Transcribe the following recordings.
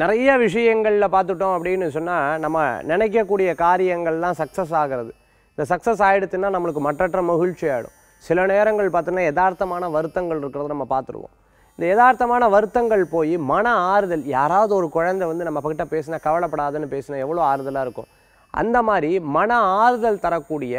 நிறைய விஷயங்களில் பார்த்துட்டோம் அப்படின்னு சொன்னால் நம்ம நினைக்கக்கூடிய காரியங்கள்லாம் சக்ஸஸ் ஆகிறது இந்த சக்ஸஸ் ஆகிடுச்சுன்னா நம்மளுக்கு மற்றற்ற மகிழ்ச்சி ஆகிடும் சில நேரங்கள் பார்த்தோன்னா யதார்த்தமான வருத்தங்கள் இருக்கிறத நம்ம பார்த்துருவோம் இந்த யதார்த்தமான வருத்தங்கள் போய் மன ஆறுதல் யாராவது ஒரு குழந்தை வந்து நம்ம கிட்டே பேசினா கவலைப்படாதுன்னு பேசினா எவ்வளோ ஆறுதலாக இருக்கும் அந்த மாதிரி மன ஆறுதல் தரக்கூடிய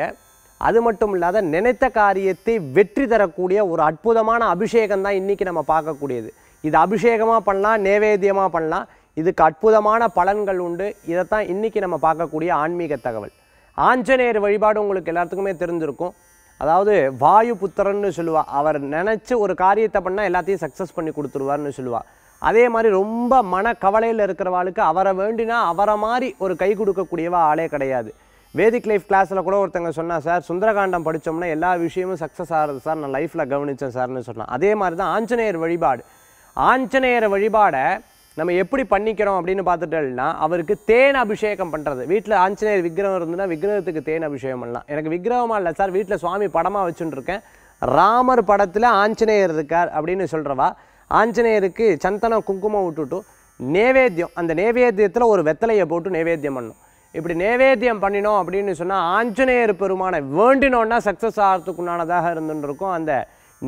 அது மட்டும் இல்லாத நினைத்த காரியத்தை வெற்றி தரக்கூடிய ஒரு அற்புதமான அபிஷேகம் தான் இன்றைக்கி நம்ம பார்க்கக்கூடியது இது அபிஷேகமாக பண்ணலாம் நேவேத்தியமாக பண்ணலாம் இதுக்கு அற்புதமான பலன்கள் உண்டு இதைத்தான் இன்றைக்கி நம்ம பார்க்கக்கூடிய ஆன்மீக தகவல் ஆஞ்சநேயர் வழிபாடு உங்களுக்கு எல்லாத்துக்குமே தெரிஞ்சிருக்கும் அதாவது வாயு புத்திரன்னு சொல்லுவாள் அவர் நினச்சி ஒரு காரியத்தை பண்ணால் எல்லாத்தையும் சக்ஸஸ் பண்ணி கொடுத்துருவார்னு சொல்லுவாள் அதே மாதிரி ரொம்ப மனக்கவலையில் இருக்கிறவாளுக்கு அவரை வேண்டினா அவரை மாதிரி ஒரு கை கொடுக்கக்கூடியவா ஆளே கிடையாது வேதிக் லைஃப் கிளாஸில் கூட ஒருத்தங்க சொன்னால் சார் சுந்தரகாண்டம் படித்தோம்னா எல்லா விஷயமும் சக்ஸஸ் ஆகிறது சார் நான் லைஃப்பில் கவனித்தேன் சார்னு சொன்னேன் அதே மாதிரி தான் ஆஞ்சநேயர் வழிபாடு ஆஞ்சநேயர் வழிபாடை நம்ம எப்படி பண்ணிக்கிறோம் அப்படின்னு பார்த்துட்டோம்னா அவருக்கு தேன் அபிஷேகம் பண்ணுறது வீட்டில் ஆஞ்சநேயர் விக்கிரகம் இருந்ததுன்னா விக்கிரகத்துக்கு தேன் அபிஷேகம் பண்ணலாம் எனக்கு விக்கிரகமாக இல்லை சார் வீட்டில் சுவாமி படமாக வச்சுட்டுருக்கேன் ராமர் படத்தில் ஆஞ்சநேயர் இருக்கார் அப்படின்னு சொல்கிறவா ஆஞ்சநேயருக்கு சந்தனம் குங்குமம் விட்டுட்டு நேவேத்தியம் அந்த நேவேத்தியத்தில் ஒரு வெத்தலையை போட்டு நேவேத்தியம் பண்ணும் இப்படி நேவேத்தியம் பண்ணினோம் அப்படின்னு சொன்னால் ஆஞ்சநேயர் பெருமானை வேண்டினோன்னா சக்ஸஸ் ஆகிறதுக்குண்டானதாக இருந்துருக்கும் அந்த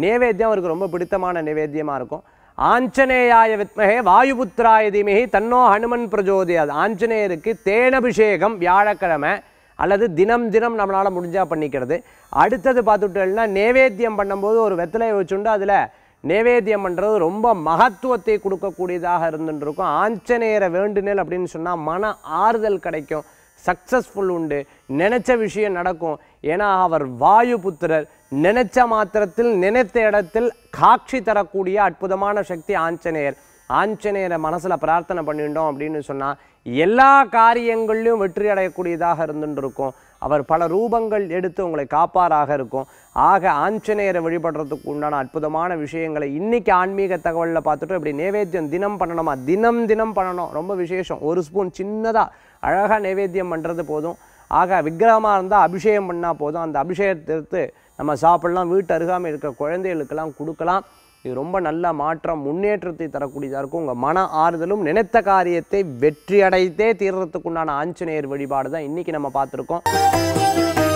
நேவேத்தியம் அவருக்கு ரொம்ப பிடித்தமான நிவேத்தியமாக இருக்கும் ஆஞ்சநேயாய வித்மகே வாயுபுத்திராய தீமிகி தன்னோ ஹனுமன் பிரஜோதியாது ஆஞ்சநேயருக்கு தேனபிஷேகம் வியாழக்கிழமை அல்லது தினம் தினம் நம்மளால் முடிஞ்சால் பண்ணிக்கிறது அடுத்தது பார்த்துட்டோம்னா நேவேத்தியம் பண்ணும்போது ஒரு வெத்தலையை வச்சுண்டு அதில் நேவேத்தியம் பண்ணுறது ரொம்ப மகத்துவத்தை கொடுக்கக்கூடியதாக இருந்துருக்கும் ஆஞ்சநேயரை வேண்டுநேல் அப்படின்னு சொன்னால் மன ஆறுதல் கிடைக்கும் சக்ஸஸ்ஃபுல் உண்டு நினச்ச விஷயம் நடக்கும் ஏன்னா அவர் வாயு புத்திரர் நினைச்ச மாத்திரத்தில் நினைத்த இடத்தில் காட்சி தரக்கூடிய அற்புதமான சக்தி ஆஞ்சநேயர் ஆஞ்சநேயரை மனசில் பிரார்த்தனை பண்ணிட்டோம் அப்படின்னு சொன்னால் எல்லா காரியங்கள்லையும் வெற்றி அடையக்கூடியதாக இருந்துட்டு இருக்கும் அவர் பல ரூபங்கள் எடுத்து உங்களை காப்பாராக இருக்கும் ஆக ஆஞ்சநேயரை வழிபடுறதுக்கு உண்டான அற்புதமான விஷயங்களை இன்றைக்கி ஆன்மீக தகவலில் பார்த்துட்டு இப்படி நைவேத்தியம் தினம் பண்ணணுமா தினம் தினம் பண்ணணும் ரொம்ப விசேஷம் ஒரு ஸ்பூன் சின்னதாக அழகாக நைவேத்தியம் பண்ணுறது போதும் ஆக விக்கிரகமாக இருந்தால் அபிஷேகம் பண்ணால் போதும் அந்த அபிஷேகத்தை எடுத்து நம்ம சாப்பிடலாம் வீட்டு அருகாமல் இருக்கிற குழந்தைகளுக்கெல்லாம் கொடுக்கலாம் இது ரொம்ப நல்ல மாற்றம் முன்னேற்றத்தை தரக்கூடியதாக இருக்கும் உங்கள் மன ஆறுதலும் நினைத்த காரியத்தை வெற்றி அடைத்தே தீர்றதுக்குண்டான ஆஞ்சநேயர் வழிபாடு தான் இன்றைக்கி நம்ம பார்த்துருக்கோம்